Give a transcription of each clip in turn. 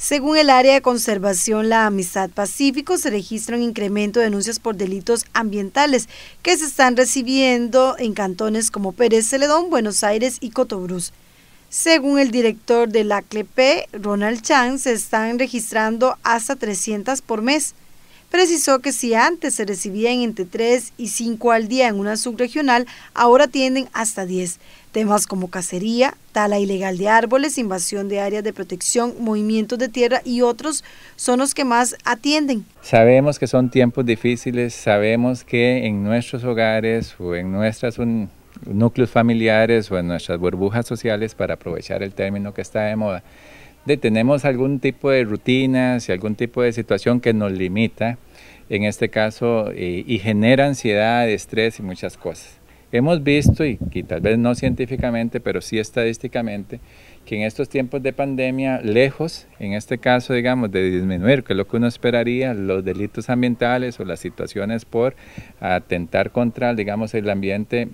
Según el área de conservación La Amistad Pacífico, se registra un incremento de denuncias por delitos ambientales que se están recibiendo en cantones como Pérez Celedón, Buenos Aires y Cotobruz. Según el director de la CLEP, Ronald Chang, se están registrando hasta 300 por mes. Precisó que si antes se recibían entre 3 y 5 al día en una subregional, ahora atienden hasta 10. Temas como cacería, tala ilegal de árboles, invasión de áreas de protección, movimientos de tierra y otros son los que más atienden. Sabemos que son tiempos difíciles, sabemos que en nuestros hogares o en nuestras núcleos familiares o en nuestras burbujas sociales, para aprovechar el término que está de moda, tenemos algún tipo de rutinas y algún tipo de situación que nos limita, en este caso, eh, y, genera ansiedad, estrés y muchas cosas. Hemos visto, y, y, tal vez no científicamente, pero sí estadísticamente, que en estos tiempos de pandemia, lejos, en este caso, digamos, de disminuir, que es lo que uno esperaría, los delitos ambientales o las situaciones por atentar contra, digamos, el ambiente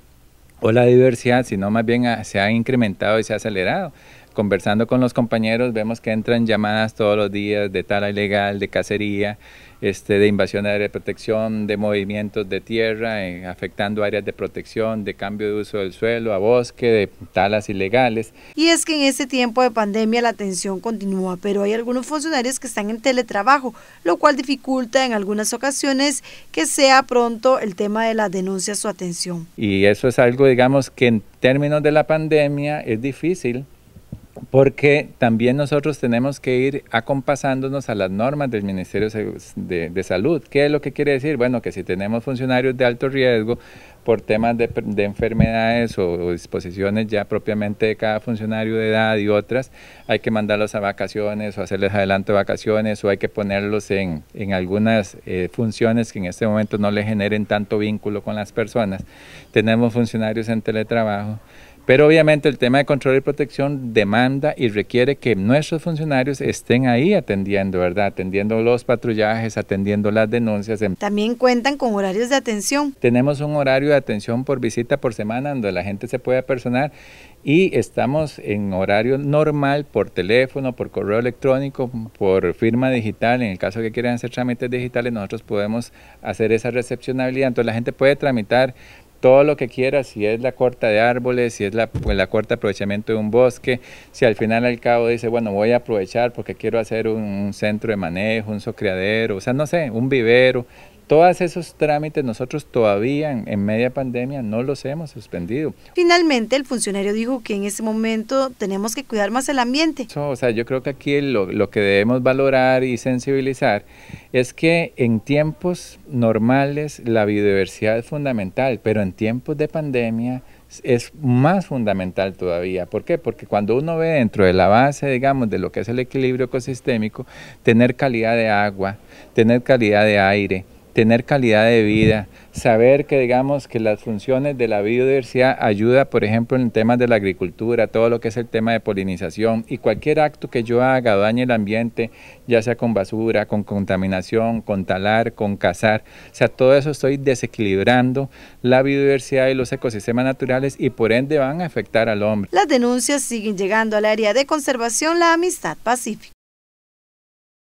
o la diversidad, sino más bien ah, se ha incrementado y se ha acelerado conversando con los compañeros, vemos que entran llamadas todos los días de tala ilegal, de cacería, este, de invasión de protección, de movimientos de tierra, eh, afectando áreas de protección, de cambio de uso del suelo a bosque, de talas ilegales. Y es que en este tiempo de pandemia la atención continúa, pero hay algunos funcionarios que están en teletrabajo, lo cual dificulta en algunas ocasiones que sea pronto el tema de la denuncia su atención. Y eso es algo, digamos, que en términos de la pandemia es difícil porque también nosotros tenemos que ir acompasándonos a las normas del Ministerio de, Salud. ¿Qué es lo que quiere decir? Bueno, que si tenemos funcionarios de alto riesgo por temas de, enfermedades o, disposiciones ya propiamente de cada funcionario de edad y otras, hay que mandarlos a vacaciones o hacerles adelanto vacaciones o hay que ponerlos en, algunas eh, funciones que en este momento no le generen tanto vínculo con las personas. Tenemos funcionarios en teletrabajo pero obviamente el tema de control y protección demanda y requiere que nuestros funcionarios estén ahí atendiendo, ¿verdad? Atendiendo los patrullajes, atendiendo las denuncias. Em, También cuentan con horarios de atención. Tenemos un horario de atención por visita por semana donde la gente se puede personar y estamos en horario normal por teléfono, por correo electrónico, por firma digital. En el caso que quieran hacer trámites digitales, nosotros podemos hacer esa recepcionabilidad. Entonces la gente puede tramitar todo lo que quiera, si es la corta de árboles, si es la, pues, la corta aprovechamiento de un bosque, si al final al cabo dice, bueno, voy a aprovechar porque quiero hacer un, centro de manejo, un socriadero, o sea, no sé, un vivero, todos esos trámites nosotros todavía en, media pandemia no los hemos suspendido. Finalmente, el funcionario dijo que en ese momento tenemos que cuidar más el ambiente. sea, yo creo que aquí lo, lo que debemos valorar y sensibilizar es que en tiempos normales la biodiversidad es fundamental, pero en tiempos de pandemia es más fundamental todavía. ¿Por qué? Porque cuando uno ve dentro de la base, digamos, de lo que es el equilibrio ecosistémico, tener calidad de agua, tener calidad de aire, tener calidad de vida, saber que digamos que las funciones de la biodiversidad ayuda, por ejemplo, en temas de la agricultura, todo lo que es el tema de polinización y cualquier acto que yo haga dañe el ambiente, ya sea con basura, con contaminación, con talar, con cazar, o sea, todo eso estoy desequilibrando la biodiversidad y los ecosistemas naturales y por ende van a afectar al hombre. Las denuncias siguen llegando al área de conservación La Amistad Pacífica.